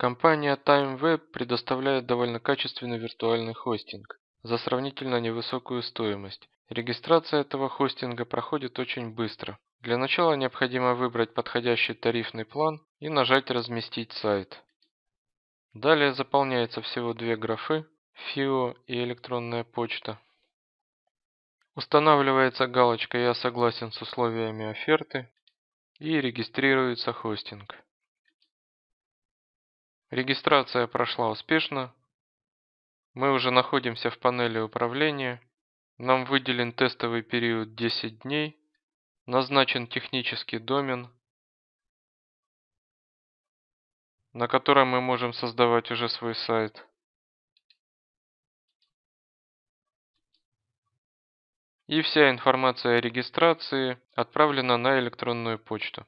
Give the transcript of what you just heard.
Компания TimeWeb предоставляет довольно качественный виртуальный хостинг за сравнительно невысокую стоимость. Регистрация этого хостинга проходит очень быстро. Для начала необходимо выбрать подходящий тарифный план и нажать «Разместить сайт». Далее заполняется всего две графы «ФИО» и «Электронная почта». Устанавливается галочка «Я согласен с условиями оферты» и регистрируется хостинг. Регистрация прошла успешно. Мы уже находимся в панели управления. Нам выделен тестовый период 10 дней. Назначен технический домен, на котором мы можем создавать уже свой сайт. И вся информация о регистрации отправлена на электронную почту.